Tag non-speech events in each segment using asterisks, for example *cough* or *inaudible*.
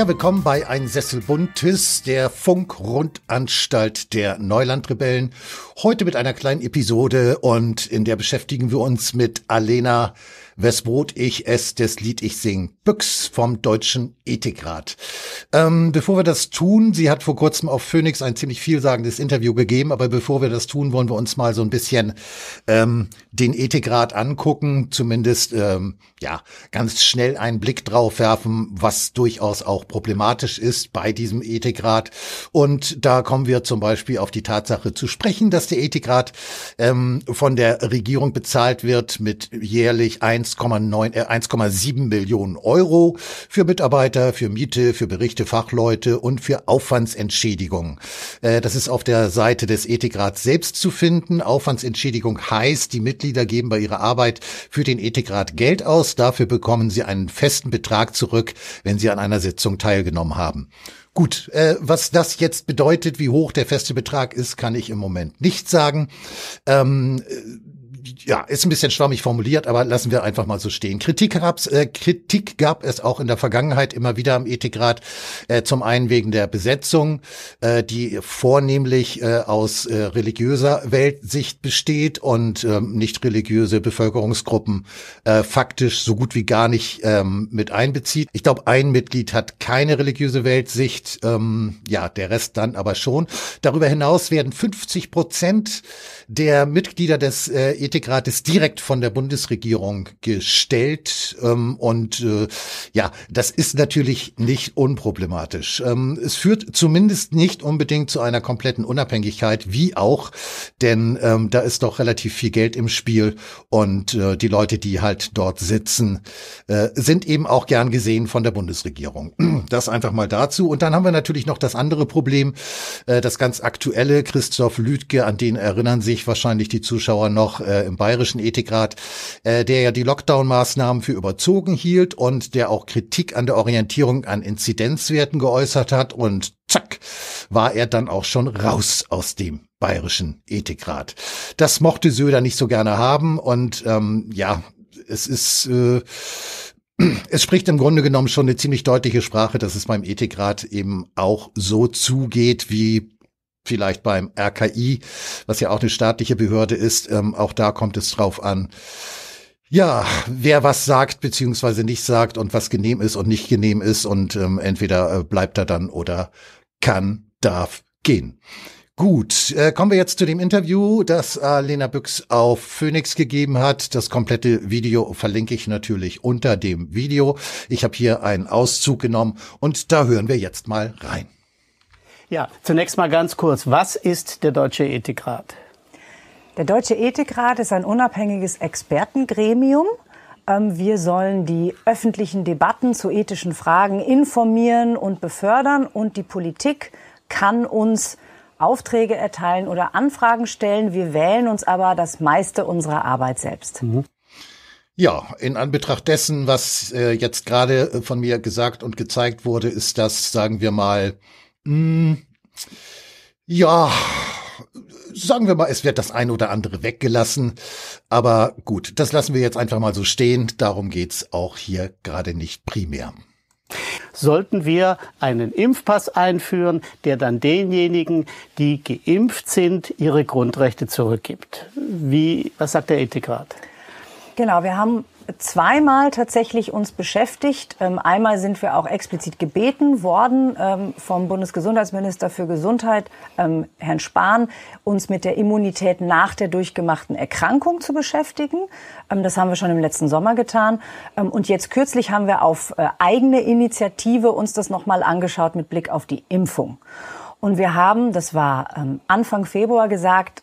Ja, willkommen bei Ein Sessel Buntes, der Funkrundanstalt der Neulandrebellen. Heute mit einer kleinen Episode und in der beschäftigen wir uns mit Alena Wesbrot ich es, des Lied ich sing. Büchs vom Deutschen Ethikrat. Ähm, bevor wir das tun, sie hat vor kurzem auf Phoenix ein ziemlich vielsagendes Interview gegeben, aber bevor wir das tun, wollen wir uns mal so ein bisschen ähm, den Ethikrat angucken, zumindest ähm, ja ganz schnell einen Blick drauf werfen, was durchaus auch problematisch ist bei diesem Ethikrat. Und da kommen wir zum Beispiel auf die Tatsache zu sprechen, dass der Ethikrat ähm, von der Regierung bezahlt wird mit jährlich ein 1,7 äh, Millionen Euro für Mitarbeiter, für Miete, für Berichte, Fachleute und für Aufwandsentschädigung. Äh, das ist auf der Seite des Ethikrats selbst zu finden. Aufwandsentschädigung heißt, die Mitglieder geben bei ihrer Arbeit für den Ethikrat Geld aus. Dafür bekommen sie einen festen Betrag zurück, wenn sie an einer Sitzung teilgenommen haben. Gut, äh, was das jetzt bedeutet, wie hoch der feste Betrag ist, kann ich im Moment nicht sagen. Ähm, äh, ja, ist ein bisschen schwammig formuliert, aber lassen wir einfach mal so stehen. Kritik, gab's, äh, Kritik gab es auch in der Vergangenheit immer wieder am Ethikrat, äh, zum einen wegen der Besetzung, äh, die vornehmlich äh, aus äh, religiöser Weltsicht besteht und äh, nicht religiöse Bevölkerungsgruppen äh, faktisch so gut wie gar nicht ähm, mit einbezieht. Ich glaube, ein Mitglied hat keine religiöse Weltsicht, ähm, ja, der Rest dann aber schon. Darüber hinaus werden 50 Prozent der Mitglieder des äh, Ethikrats Aufsichtsrat ist direkt von der Bundesregierung gestellt. Ähm, und äh, ja, das ist natürlich nicht unproblematisch. Ähm, es führt zumindest nicht unbedingt zu einer kompletten Unabhängigkeit, wie auch, denn ähm, da ist doch relativ viel Geld im Spiel und äh, die Leute, die halt dort sitzen, äh, sind eben auch gern gesehen von der Bundesregierung. *clears throat* Das einfach mal dazu. Und dann haben wir natürlich noch das andere Problem, äh, das ganz aktuelle. Christoph Lüdke, an den erinnern sich wahrscheinlich die Zuschauer noch äh, im Bayerischen Ethikrat, äh, der ja die Lockdown-Maßnahmen für überzogen hielt und der auch Kritik an der Orientierung an Inzidenzwerten geäußert hat. Und zack, war er dann auch schon raus aus dem Bayerischen Ethikrat. Das mochte Söder nicht so gerne haben. Und ähm, ja, es ist... Äh, *clears throat* es spricht im Grunde genommen schon eine ziemlich deutliche Sprache, dass es beim Ethikrat eben auch so zugeht, wie vielleicht beim RKI, was ja auch eine staatliche Behörde ist. Ähm, auch da kommt es drauf an. Ja, wer was sagt beziehungsweise nicht sagt und was genehm ist und nicht genehm ist und ähm, entweder äh, bleibt er dann oder kann, darf gehen. Gut, äh, kommen wir jetzt zu dem Interview, das äh, Lena Büchs auf Phoenix gegeben hat. Das komplette Video verlinke ich natürlich unter dem Video. Ich habe hier einen Auszug genommen und da hören wir jetzt mal rein. Ja, zunächst mal ganz kurz. Was ist der Deutsche Ethikrat? Der Deutsche Ethikrat ist ein unabhängiges Expertengremium. Ähm, wir sollen die öffentlichen Debatten zu ethischen Fragen informieren und befördern und die Politik kann uns Aufträge erteilen oder Anfragen stellen. Wir wählen uns aber das meiste unserer Arbeit selbst. Mhm. Ja, in Anbetracht dessen, was äh, jetzt gerade von mir gesagt und gezeigt wurde, ist das, sagen wir mal, Mh, hm, ja, sagen wir mal, es wird das eine oder andere weggelassen. Aber gut, das lassen wir jetzt einfach mal so stehen. Darum geht es auch hier gerade nicht primär. Sollten wir einen Impfpass einführen, der dann denjenigen, die geimpft sind, ihre Grundrechte zurückgibt? Wie, was sagt der Ethikrat? Genau, wir haben zweimal tatsächlich uns beschäftigt. Ähm, einmal sind wir auch explizit gebeten worden ähm, vom Bundesgesundheitsminister für Gesundheit, ähm, Herrn Spahn, uns mit der Immunität nach der durchgemachten Erkrankung zu beschäftigen. das haben wir schon im letzten Sommer getan. und jetzt kürzlich haben wir auf äh, eigene Initiative uns das nochmal angeschaut mit Blick auf die Impfung. Und wir haben, das war Anfang Februar gesagt,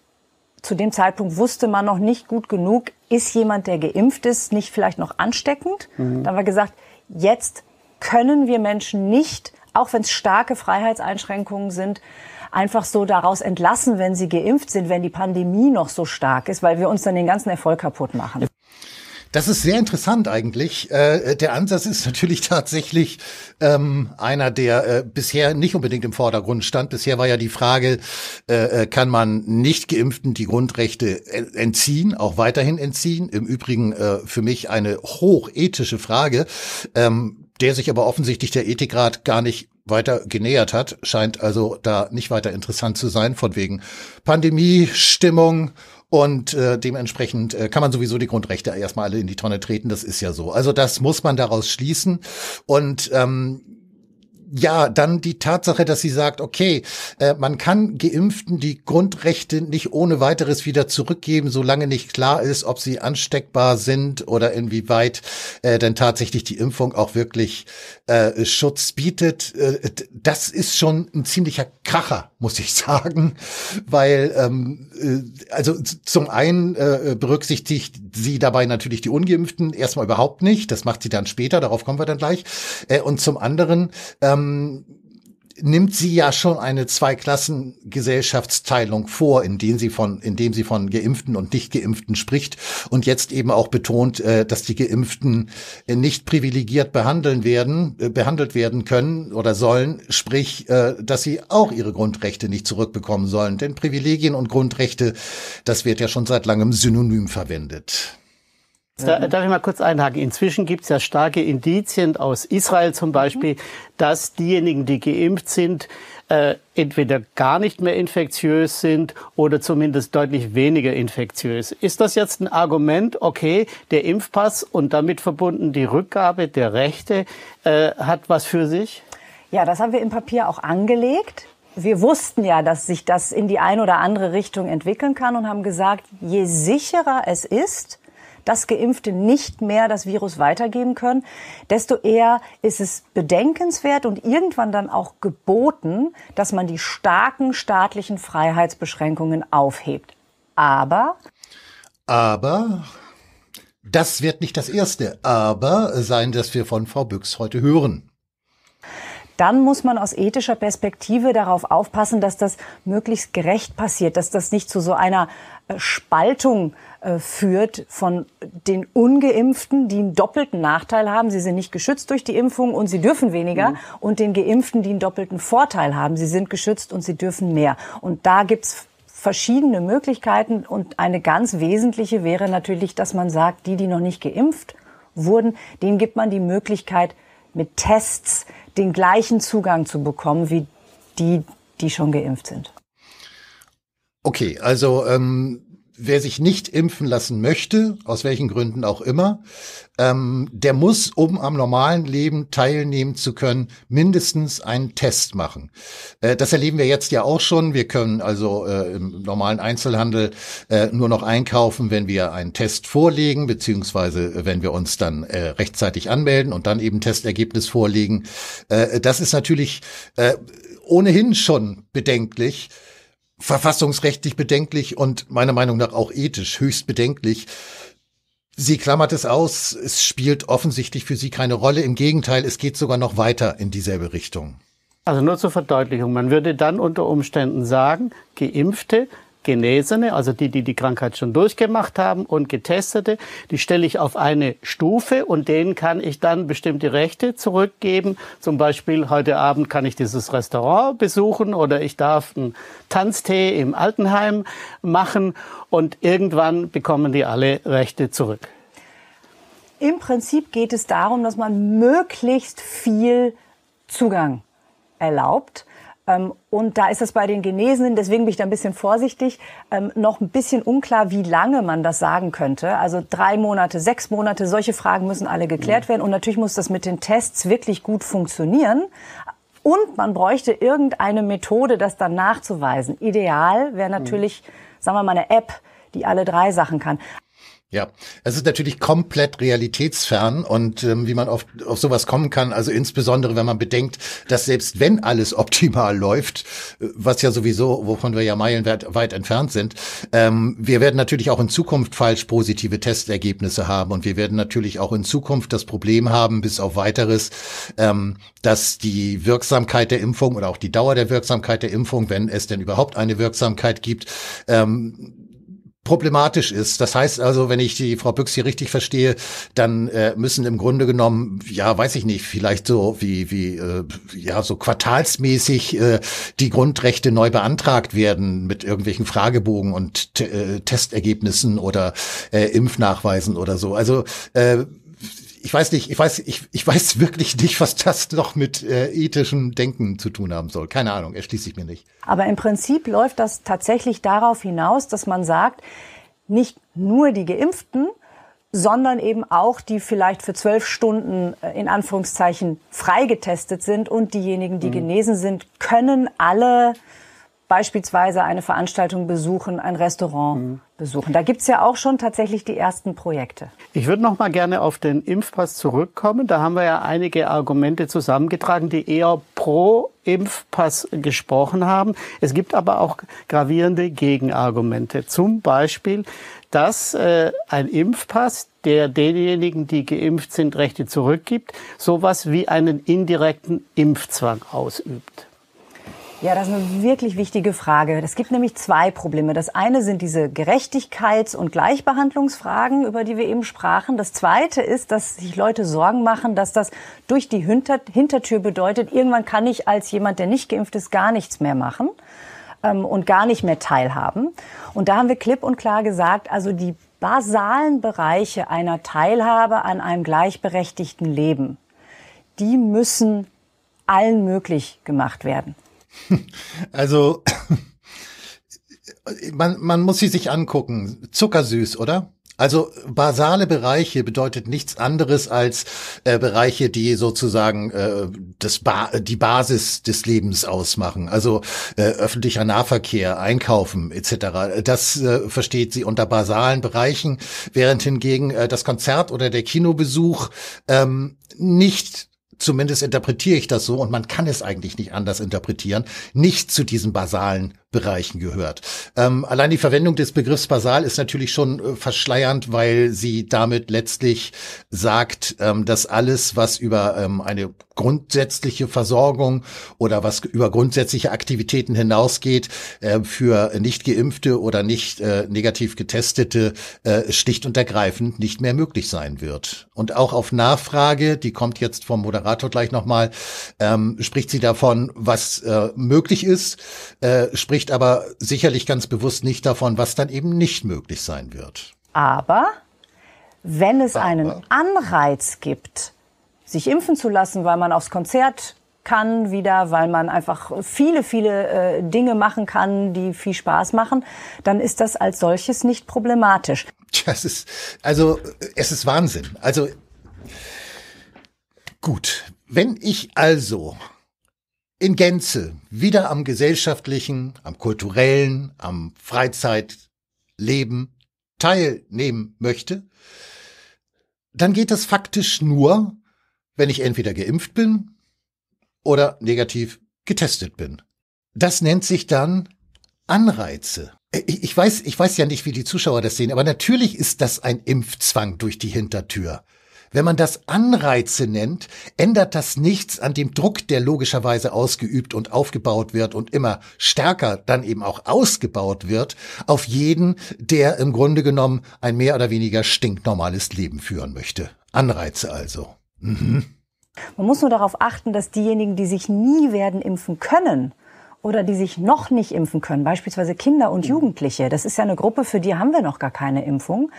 zu dem Zeitpunkt wusste man noch nicht gut genug, ist jemand, der geimpft ist, nicht vielleicht noch ansteckend? Mhm. Dann war gesagt, jetzt können wir Menschen nicht, auch wenn es starke Freiheitseinschränkungen sind, einfach so daraus entlassen, wenn sie geimpft sind, wenn die Pandemie noch so stark ist, weil wir uns dann den ganzen Erfolg kaputt machen. Das ist sehr interessant eigentlich. Äh, der Ansatz ist natürlich *laughs* tatsächlich ähm, einer, der äh, bisher nicht unbedingt im Vordergrund stand. Bisher war ja die Frage, äh, äh kann man nicht geimpften die Grundrechte entziehen, auch weiterhin entziehen. Im Übrigen äh, für mich eine hochethische Frage. Ähm, der sich aber offensichtlich der Ethikrat gar nicht weiter genähert hat, scheint also da nicht weiter interessant zu sein, von wegen Pandemie, Stimmung und äh, dementsprechend äh, kann man sowieso die Grundrechte erstmal alle in die Tonne treten. Das ist ja so. Also das muss man daraus schließen. Und ähm, ja, dann die Tatsache, dass sie sagt, okay, äh, man kann Geimpften die Grundrechte nicht ohne weiteres wieder zurückgeben, solange nicht klar ist, ob sie ansteckbar sind oder inwieweit äh, denn tatsächlich die Impfung auch wirklich äh, Schutz bietet. Äh, das ist schon ein ziemlicher Kracher, muss ich *laughs* sagen, weil ähm, äh, also zum einen äh, berücksichtigt sie dabei natürlich die Ungeimpften erstmal überhaupt nicht. Das macht sie dann später, darauf kommen wir dann gleich. Äh, und zum anderen ähm, ähm, nimmt sie ja schon eine Zweiklassengesellschaftsteilung vor, indem sie von, indem sie von Geimpften und Nichtgeimpften spricht und jetzt eben auch betont, äh, dass die Geimpften äh, nicht privilegiert behandeln werden, äh, behandelt werden können oder sollen, sprich, dass sie auch ihre Grundrechte nicht zurückbekommen sollen. Denn Privilegien und Grundrechte, das wird ja schon seit langem synonym verwendet. Mhm. darf ich mal kurz einhaken? Inzwischen gibt es ja starke Indizien aus Israel zum mhm. Beispiel, dass diejenigen, die geimpft sind, äh, entweder gar nicht mehr infektiös sind oder zumindest deutlich weniger infektiös. Ist das jetzt ein Argument, okay, der Impfpass und damit verbunden die Rückgabe der Rechte äh, hat was für sich? Ja, das haben wir im Papier auch angelegt wir wussten ja, dass sich das in die eine oder andere Richtung entwickeln kann und haben gesagt, je sicherer es ist, dass Geimpfte nicht mehr das Virus weitergeben können, desto eher ist es bedenkenswert und irgendwann dann auch geboten, dass man die starken staatlichen Freiheitsbeschränkungen aufhebt. Aber. Aber. Das wird nicht das erste Aber sein, das wir von Frau Büchs heute hören dann muss man aus ethischer Perspektive darauf aufpassen, dass das möglichst gerecht passiert, dass das nicht zu so einer äh, Spaltung äh, führt von den ungeimpften, die einen doppelten Nachteil haben. Sie sind nicht geschützt durch die Impfung und sie dürfen weniger. Mhm. Und den geimpften, die einen doppelten Vorteil haben. Sie sind geschützt und sie dürfen mehr. Und da gibt's verschiedene Möglichkeiten. Und eine ganz wesentliche wäre natürlich, dass man sagt, die, die noch nicht geimpft wurden, denen gibt man die Möglichkeit, mit Tests den gleichen Zugang zu bekommen wie die, die schon geimpft sind. Okay, also ähm, wer sich nicht impfen lassen möchte, aus welchen Gründen auch immer, ähm, der muss, um am normalen Leben teilnehmen zu können, mindestens einen Test machen. Äh, das erleben wir jetzt ja auch schon. Wir können also äh, im normalen Einzelhandel äh, nur noch einkaufen, wenn wir einen Test vorlegen, beziehungsweise äh, wenn wir uns dann äh, rechtzeitig anmelden und dann eben Testergebnis vorlegen. Äh, das ist natürlich äh, ohnehin schon bedenklich verfassungsrechtlich bedenklich und meiner Meinung nach auch ethisch höchst bedenklich. Sie klammert es aus, es spielt offensichtlich für sie keine Rolle. Im Gegenteil, es geht sogar noch weiter in dieselbe Richtung. Also nur zur Verdeutlichung, man würde dann unter Umständen sagen, geimpfte Genesene, also die, die die Krankheit schon durchgemacht haben und Getestete, die stelle ich auf eine Stufe und denen kann ich dann bestimmte Rechte zurückgeben. Zum Beispiel heute Abend kann ich dieses Restaurant besuchen oder ich darf einen Tanztee im Altenheim machen und irgendwann bekommen die alle Rechte zurück. Im Prinzip geht es darum, dass man möglichst viel Zugang erlaubt. Ähm, und da ist es bei den Genesenen, deswegen bin ich da ein bisschen vorsichtig, ähm, noch ein bisschen unklar, wie lange man das sagen könnte. Also drei Monate, sechs Monate, solche Fragen müssen alle geklärt werden. Und natürlich muss das mit den Tests wirklich gut funktionieren. Und man bräuchte irgendeine Methode, das dann nachzuweisen. Ideal wäre natürlich, sagen wir mal, eine App, die alle drei Sachen kann. Ja, es ist natürlich komplett realitätsfern und ähm, wie man auf, auf sowas kommen kann, also insbesondere wenn man bedenkt, dass selbst wenn alles *laughs* optimal läuft, äh, was ja sowieso, wovon wir ja meilenweit weit entfernt sind, ähm, wir werden natürlich auch in Zukunft falsch positive Testergebnisse haben und wir werden natürlich auch in Zukunft das Problem haben, bis auf weiteres, ähm, dass die Wirksamkeit der Impfung oder auch die Dauer der Wirksamkeit der Impfung, wenn es denn überhaupt eine Wirksamkeit gibt, ähm, problematisch ist. Das heißt also, wenn ich die Frau Büchs hier richtig verstehe, dann äh, müssen im Grunde genommen, ja, weiß ich nicht, vielleicht so wie wie äh, ja so quartalsmäßig äh, die Grundrechte neu beantragt werden mit irgendwelchen Fragebogen und äh, Testergebnissen oder äh, Impfnachweisen oder so. Also äh, ich weiß nicht, ich weiß, ich, ich weiß *laughs* wirklich nicht, was das noch mit äh, ethischem Denken zu tun haben soll. Keine Ahnung, erschließt sich mir nicht. Aber im Prinzip läuft das tatsächlich darauf hinaus, dass man sagt, nicht nur die Geimpften, sondern eben auch die vielleicht für zwölf Stunden äh, in Anführungszeichen freigetestet sind und diejenigen, die mhm. genesen sind, können alle beispielsweise eine Veranstaltung besuchen, ein Restaurant mhm. besuchen. Da gibt's ja auch schon tatsächlich die ersten Projekte. Ich würde noch mal gerne auf den Impfpass zurückkommen. Da haben wir ja einige Argumente zusammengetragen, die eher pro Impfpass gesprochen haben. Es gibt aber auch gravierende Gegenargumente. Zum Beispiel, dass äh, ein Impfpass, der denjenigen, die geimpft sind, Rechte zurückgibt, sowas wie einen indirekten Impfzwang ausübt. Ja, das ist eine wirklich wichtige Frage. Es gibt nämlich zwei Probleme. Das eine sind diese Gerechtigkeits- und Gleichbehandlungsfragen, über die wir eben sprachen. Das zweite ist, dass sich Leute Sorgen machen, dass das durch die Hintertür bedeutet, irgendwann kann ich als jemand, der nicht geimpft ist, gar nichts mehr machen ähm, und gar nicht mehr teilhaben. Und da haben wir klipp und klar gesagt, also die basalen Bereiche einer Teilhabe an einem gleichberechtigten Leben, die müssen allen möglich gemacht werden. Also man, man muss sie sich angucken. Zuckersüß, oder? Also basale Bereiche bedeutet nichts anderes als äh, Bereiche, die sozusagen äh, das ba die Basis des Lebens ausmachen. Also äh, öffentlicher Nahverkehr, Einkaufen etc. Das äh, versteht sie unter basalen Bereichen, während hingegen äh, das Konzert oder der Kinobesuch ähm, nicht zumindest interpretiere ich das so und man kann es eigentlich nicht anders interpretieren, nicht zu diesen basalen Bereichen gehört. Ähm, allein die Verwendung des Begriffs basal ist natürlich schon äh, verschleiernd, weil sie damit letztlich sagt, ähm, dass alles, was über ähm, eine grundsätzliche Versorgung oder was über grundsätzliche Aktivitäten hinausgeht, äh, für nicht geimpfte oder nicht äh, negativ getestete äh, schlicht und ergreifend nicht mehr möglich sein wird. Und auch auf Nachfrage, die kommt jetzt vom Moderator gleich nochmal, ähm, spricht sie davon, was äh, möglich ist, äh, spricht spricht aber sicherlich ganz bewusst nicht davon, was dann eben nicht möglich sein wird. Aber wenn es aber. einen Anreiz gibt, sich impfen zu lassen, weil man aufs Konzert kann wieder, weil man einfach viele, viele äh, Dinge machen kann, die viel Spaß machen, dann ist das als solches nicht problematisch. Das ist, also, es ist Wahnsinn. Also, gut. Wenn ich also in Gänze wieder am gesellschaftlichen, am kulturellen, am Freizeitleben teilnehmen möchte, dann geht das faktisch nur, wenn ich entweder geimpft bin oder negativ getestet bin. Das nennt sich dann Anreize. Äh, ich weiß, ich weiß ja nicht, wie die Zuschauer das sehen, aber natürlich ist das ein Impfzwang durch die Hintertür. Wenn man das Anreize nennt, ändert das nichts an dem Druck, der logischerweise ausgeübt und aufgebaut wird und immer stärker dann eben auch ausgebaut wird, auf jeden, der im Grunde genommen ein mehr oder weniger stinknormales Leben führen möchte. Anreize also. Mhm. Man muss nur darauf achten, dass diejenigen, die sich nie werden impfen können, oder die sich noch nicht impfen können, beispielsweise Kinder und mhm. Jugendliche, das ist ja eine Gruppe, für die haben wir noch gar keine Impfung,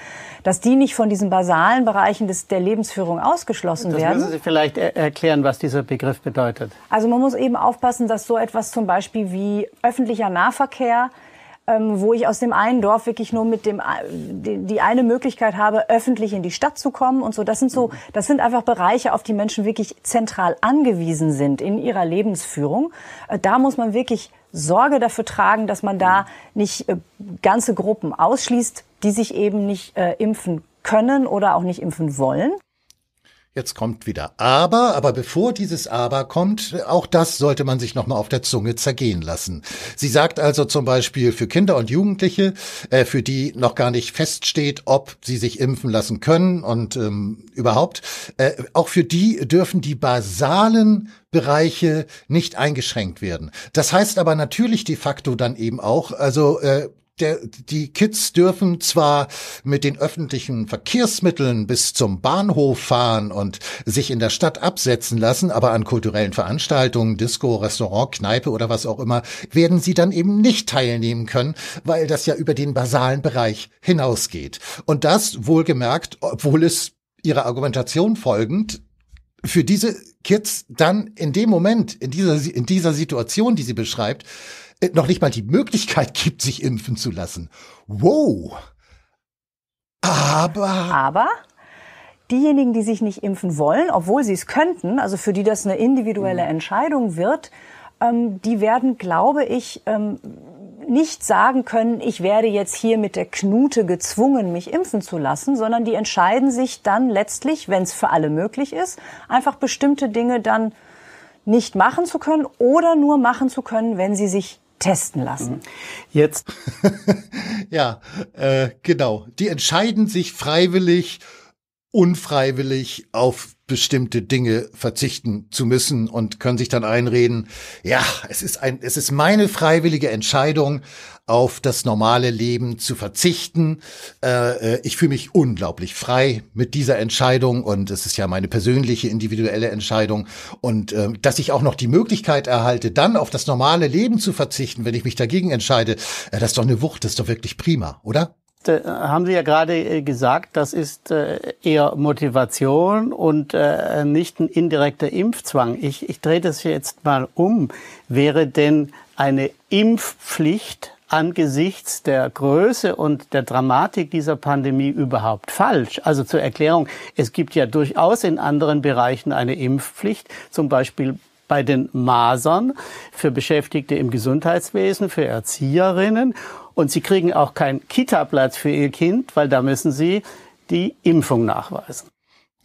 dass die nicht von diesen basalen Bereichen des, der Lebensführung ausgeschlossen das werden. Müssen Sie vielleicht er äh, erklären, was dieser Begriff bedeutet. Also man muss eben aufpassen, dass so etwas zum Beispiel wie öffentlicher Nahverkehr, ähm, wo ich aus dem einen Dorf wirklich nur mit dem äh, die, die, eine Möglichkeit habe, öffentlich in die Stadt zu kommen und so. Das sind so, das sind einfach Bereiche, auf die Menschen wirklich zentral angewiesen sind in ihrer Lebensführung. Äh, da muss man wirklich Sorge dafür tragen, dass man da nicht äh, ganze Gruppen ausschließt, die sich eben nicht äh, impfen können oder auch nicht impfen wollen. Jetzt kommt wieder Aber, aber bevor dieses Aber kommt, auch das sollte man sich nochmal auf der Zunge zergehen lassen. Sie sagt also zum Beispiel für Kinder und Jugendliche, äh, für die noch gar nicht feststeht, ob sie sich impfen lassen können und ähm, überhaupt, äh, auch für die dürfen die basalen Bereiche nicht eingeschränkt werden. Das heißt aber natürlich de facto dann eben auch, also äh, der, die Kids dürfen zwar mit den öffentlichen Verkehrsmitteln bis zum Bahnhof fahren und sich in der Stadt absetzen lassen, aber an kulturellen Veranstaltungen, Disco, Restaurant, Kneipe oder was auch immer, werden sie dann eben nicht teilnehmen können, weil das ja über den basalen Bereich hinausgeht. Und das wohlgemerkt, obwohl es ihrer Argumentation folgend für diese Kids dann in dem Moment, in dieser, in dieser Situation, die sie beschreibt, äh, noch nicht mal die Möglichkeit gibt, sich impfen zu lassen. Wow! Aber. Aber? Diejenigen, die sich nicht impfen wollen, obwohl sie es könnten, also für die das eine individuelle mhm. Entscheidung wird, ähm, die werden, glaube ich, ähm, nicht sagen können, ich werde jetzt hier mit der Knute gezwungen, mich impfen zu lassen, sondern die entscheiden sich dann letztlich, wenn es für alle möglich ist, einfach bestimmte Dinge dann nicht machen zu können oder nur machen zu können, wenn sie sich testen lassen. Mhm. Jetzt. *laughs* ja, äh, genau. Die entscheiden sich freiwillig, unfreiwillig auf bestimmte Dinge verzichten zu müssen und können sich dann einreden, ja, es ist ein, es ist meine freiwillige Entscheidung, auf das normale Leben zu verzichten. Äh, äh, ich fühle mich unglaublich frei mit dieser Entscheidung und es ist ja meine persönliche, individuelle Entscheidung. Und äh, dass ich auch noch die Möglichkeit erhalte, dann auf das normale Leben zu verzichten, wenn ich mich dagegen entscheide, äh, das ist doch eine Wucht, das ist doch wirklich prima, oder? Äh, haben Sie ja gerade äh, gesagt, das ist äh, eher Motivation und nicht ein indirekter Impfzwang. Ich, ich drehe das jetzt mal um. Wäre denn eine Impfpflicht angesichts der Größe und der Dramatik dieser Pandemie überhaupt falsch. Also zur Erklärung, es gibt ja durchaus in anderen Bereichen eine Impfpflicht, zum Beispiel bei den Masern für Beschäftigte im Gesundheitswesen, für Erzieherinnen. Und sie kriegen auch keinen Kita-Platz für ihr Kind, weil da müssen sie die Impfung nachweisen.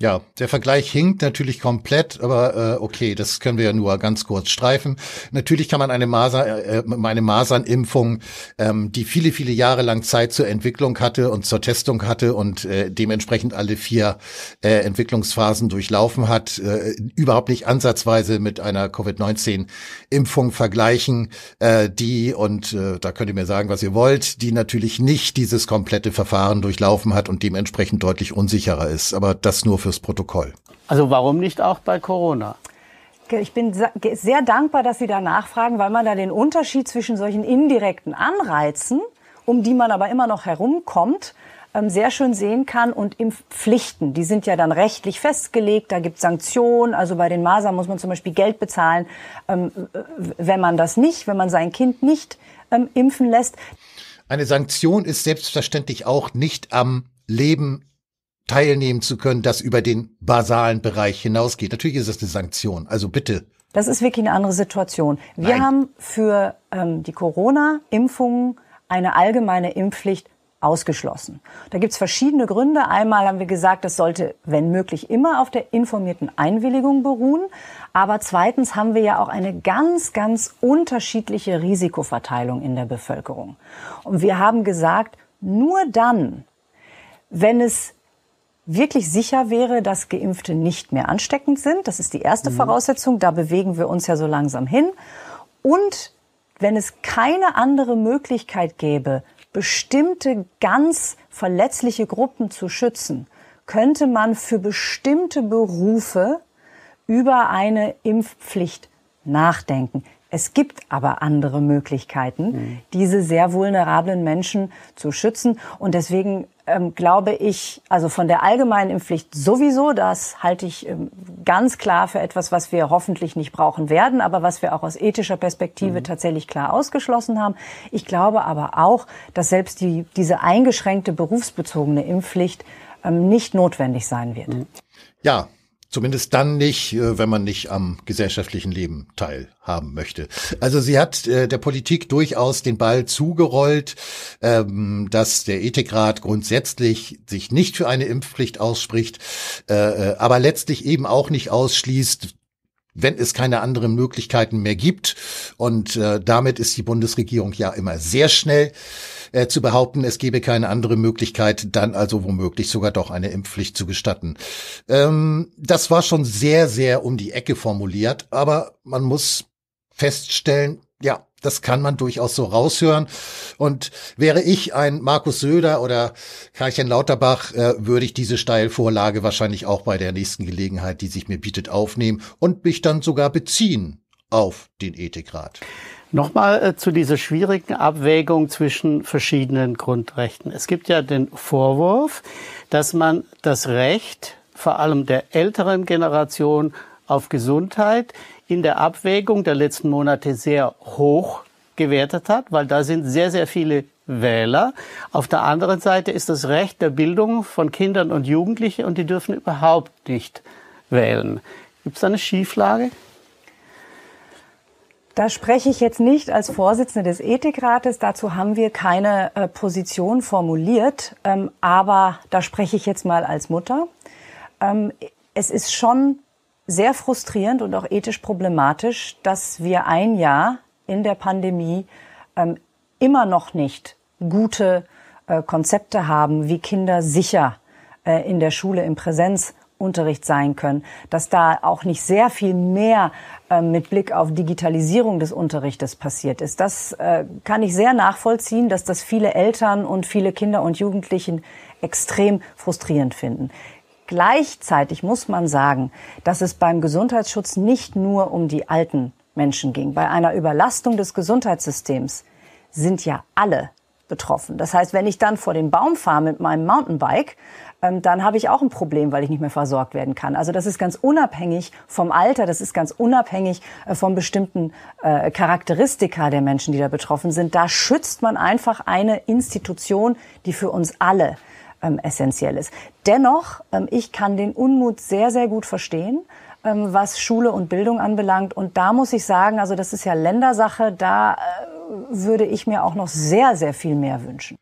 Ja, der Vergleich hinkt natürlich komplett, aber äh, okay, das können wir ja nur ganz kurz streifen. Natürlich kann man eine, Maser, äh, eine Masernimpfung, ähm, die viele, viele Jahre lang Zeit zur Entwicklung hatte und zur Testung hatte und äh, dementsprechend alle vier äh, Entwicklungsphasen durchlaufen hat, äh, überhaupt nicht ansatzweise mit einer Covid-19-Impfung vergleichen, äh, die, und äh, da könnt ihr mir sagen, was ihr wollt, die natürlich nicht dieses komplette Verfahren durchlaufen hat und dementsprechend deutlich unsicherer ist. Aber das nur für anderes Protokoll. Also warum nicht auch bei Corona? Ich bin sehr dankbar, dass Sie da nachfragen, weil man da den Unterschied zwischen solchen indirekten Anreizen, um die man aber immer noch herumkommt, ähm, sehr schön sehen kann und Impfpflichten, die sind ja dann rechtlich festgelegt, da gibt es Sanktionen, also bei den Masern muss man zum Beispiel Geld bezahlen, ähm, wenn man das nicht, wenn man sein Kind nicht ähm, impfen lässt. Eine Sanktion ist selbstverständlich auch nicht am Leben teilnehmen zu können, das über den basalen Bereich hinausgeht. Natürlich ist das eine Sanktion. Also bitte. Das ist wirklich eine andere Situation. Wir Nein. haben für ähm, die Corona-Impfungen eine allgemeine Impfpflicht ausgeschlossen. Da gibt's verschiedene Gründe. Einmal haben wir gesagt, das sollte, wenn möglich, immer auf der informierten Einwilligung beruhen. Aber zweitens haben wir ja auch eine ganz, ganz unterschiedliche Risikoverteilung in der Bevölkerung. Und wir haben gesagt, nur dann, wenn es wirklich sicher wäre, dass Geimpfte nicht mehr ansteckend sind. Das ist die erste mhm. Voraussetzung. Da bewegen wir uns ja so langsam hin. Und wenn es keine andere Möglichkeit gäbe, bestimmte ganz verletzliche Gruppen zu schützen, könnte man für bestimmte Berufe über eine Impfpflicht nachdenken. Es gibt aber andere Möglichkeiten, mhm. diese sehr vulnerablen Menschen zu schützen. Und deswegen ähm, glaube ich, also von der allgemeinen Impfpflicht sowieso, das halte ich ähm, ganz klar für etwas, was wir hoffentlich nicht brauchen werden, aber was wir auch aus ethischer Perspektive mhm. tatsächlich klar ausgeschlossen haben. Ich glaube aber auch, dass selbst die, diese eingeschränkte berufsbezogene Impfpflicht ähm, nicht notwendig sein wird. Mhm. Ja, Zumindest dann nicht, äh, wenn man nicht am gesellschaftlichen Leben teilhaben möchte. Also sie hat äh, der Politik durchaus den Ball zugerollt, ähm, dass der Ethikrat grundsätzlich sich nicht für eine Impfpflicht ausspricht, äh, aber letztlich eben auch nicht ausschließt, wenn es keine anderen Möglichkeiten mehr gibt. Und äh, damit ist die Bundesregierung ja immer sehr schnell äh, zu behaupten, es gebe keine andere Möglichkeit, dann also womöglich sogar doch eine Impfpflicht zu gestatten. Ähm, das war schon sehr, sehr um die Ecke formuliert, aber man muss feststellen, ja, das kann man durchaus so raushören. Und wäre ich ein Markus Söder oder Karlchen Lauterbach, äh, würde ich diese Steilvorlage wahrscheinlich auch bei der nächsten Gelegenheit, die sich mir bietet, aufnehmen und mich dann sogar beziehen auf den Ethikrat. Nochmal äh, zu dieser schwierigen Abwägung zwischen verschiedenen Grundrechten. Es gibt ja den Vorwurf, dass man das Recht vor allem der älteren Generation auf Gesundheit in der Abwägung der letzten Monate sehr hoch gewertet hat, weil da sind sehr, sehr viele Wähler. Auf der anderen Seite ist das Recht der Bildung von Kindern und Jugendlichen und die dürfen überhaupt nicht wählen. Gibt es da eine Schieflage? Da spreche ich jetzt nicht als Vorsitzende des Ethikrates. Dazu haben wir keine äh, Position formuliert. Ähm, aber da spreche ich jetzt mal als Mutter. Ähm, es ist schon sehr frustrierend und auch ethisch problematisch, dass wir ein Jahr in der Pandemie ähm, immer noch nicht gute äh, Konzepte haben, wie Kinder sicher äh, in der Schule im Präsenzunterricht sein können, dass da auch nicht sehr viel mehr äh, mit Blick auf Digitalisierung des Unterrichtes passiert ist. Das äh, kann ich sehr nachvollziehen, dass das viele Eltern und viele Kinder und Jugendlichen extrem frustrierend finden. Gleichzeitig muss man sagen, dass es beim Gesundheitsschutz nicht nur um die alten Menschen ging. Bei einer Überlastung des Gesundheitssystems sind ja alle betroffen. Das heißt, wenn ich dann vor den Baum fahre mit meinem Mountainbike, ähm, dann habe ich auch ein Problem, weil ich nicht mehr versorgt werden kann. Also das ist ganz unabhängig vom Alter, das ist ganz unabhängig äh, von bestimmten äh, Charakteristika der Menschen, die da betroffen sind. Da schützt man einfach eine Institution, die für uns alle ähm, essentiell ist. Dennoch, ähm, ich kann den Unmut sehr, sehr gut verstehen ähm, was Schule und Bildung anbelangt. Und da muss ich sagen, also das ist ja Ländersache, da äh, würde ich mir auch noch sehr, sehr viel mehr wünschen.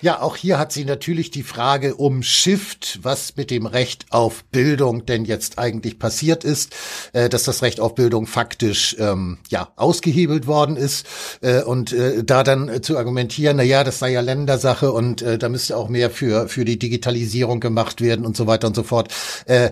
Ja, auch hier hat sie natürlich die Frage umschifft, was mit dem Recht auf Bildung denn jetzt eigentlich passiert ist, äh, dass das Recht auf Bildung faktisch ähm, ja ausgehebelt worden ist äh, und äh, da dann äh, zu argumentieren, na ja, das sei ja Ländersache und äh, da müsste auch mehr für für die Digitalisierung gemacht werden und so weiter und so fort. Äh,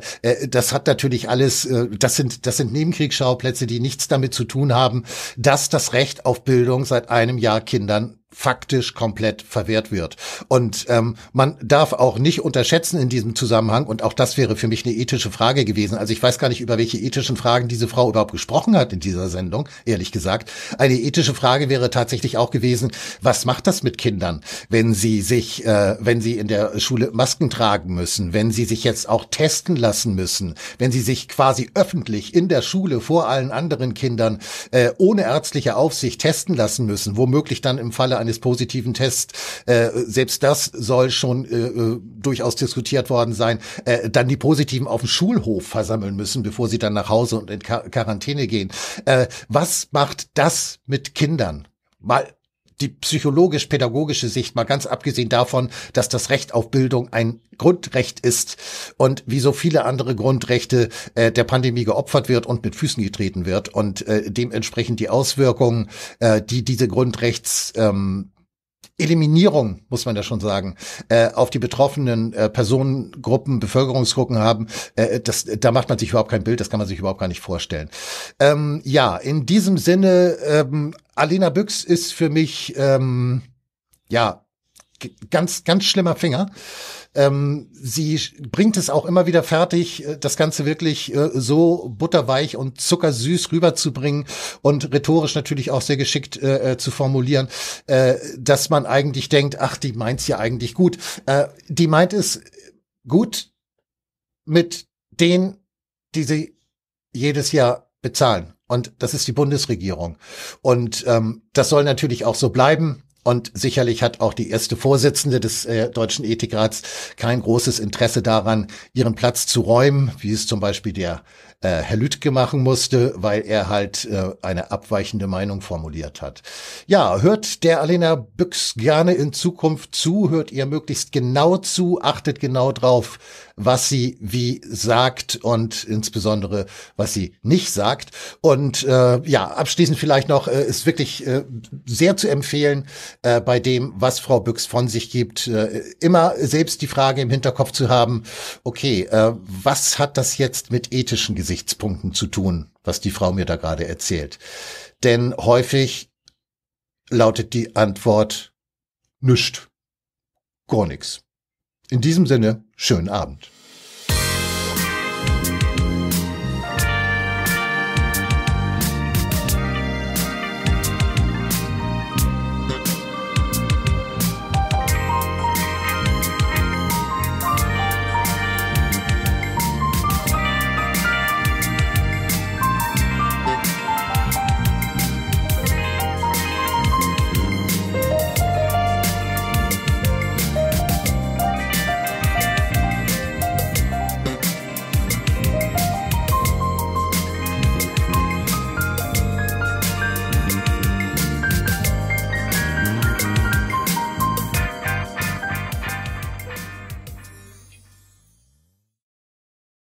das hat natürlich alles, das sind das sind Nebenkriegsschauplätze, die nichts damit zu tun haben, dass das Recht auf Bildung seit einem Jahr Kindern faktisch komplett verwehrt wird. Und ähm, man darf auch nicht unterschätzen in diesem Zusammenhang, und auch das wäre für mich eine ethische Frage gewesen, also ich weiß gar nicht, über welche ethischen Fragen diese Frau überhaupt gesprochen hat in dieser Sendung, ehrlich gesagt. Eine ethische Frage wäre tatsächlich auch gewesen, was macht das mit Kindern, wenn sie sich, äh, wenn sie in der Schule Masken tragen müssen, wenn sie sich jetzt auch testen lassen müssen, wenn sie sich quasi öffentlich in der Schule vor allen anderen Kindern äh, ohne ärztliche Aufsicht testen lassen müssen, womöglich dann im Falle eines positiven Tests, äh, selbst das soll schon äh, äh, durchaus diskutiert worden sein, äh, dann die Positiven auf dem Schulhof versammeln müssen, bevor sie dann nach Hause und in Quarantäne gehen. Äh, was macht das mit Kindern? Mal die psychologisch-pädagogische Sicht, mal ganz abgesehen davon, dass das Recht auf Bildung ein Grundrecht ist und wie so viele andere Grundrechte äh, der Pandemie geopfert wird und mit Füßen getreten wird und äh, dementsprechend die Auswirkungen, äh, die diese Grundrechts ähm, Eliminierung, muss man ja schon sagen, äh, auf die betroffenen äh, Personengruppen, Bevölkerungsgruppen haben, äh, das, da macht man sich überhaupt kein Bild, das kann man sich überhaupt gar nicht vorstellen. Ähm, ja, in diesem Sinne, ähm, Alena Büchs ist für mich, ähm, ja, ganz, ganz schlimmer Finger. Ähm, sie bringt es auch immer wieder fertig, äh, das Ganze wirklich äh, so butterweich und zuckersüß rüberzubringen und rhetorisch natürlich auch sehr geschickt äh, äh zu formulieren, äh, dass man eigentlich denkt, ach, die meint's ja eigentlich gut. Äh, die meint es gut mit denen, die sie jedes Jahr bezahlen. Und das ist die Bundesregierung. Und ähm, das soll natürlich auch so bleiben und sicherlich hat auch die erste Vorsitzende des äh, Deutschen Ethikrats kein großes Interesse daran, ihren Platz zu räumen, wie es zum Beispiel der äh, Herr Lüttke machen musste, weil er halt äh, eine abweichende Meinung formuliert hat. Ja, hört der Alena Büchs gerne in Zukunft zu, hört ihr möglichst genau zu, achtet genau drauf, was sie wie sagt und insbesondere, was sie nicht sagt. Und äh, ja, abschließend vielleicht noch, äh, ist wirklich äh, sehr zu empfehlen, äh, bei dem, was Frau Büchs von sich gibt, äh, immer selbst die Frage im Hinterkopf zu haben, okay, äh, was hat das jetzt mit ethischen Gesichtspunkten zu tun, was die Frau mir da gerade erzählt? Denn häufig lautet die Antwort nüscht. Gar nichts. In diesem Sinne, schönen Abend.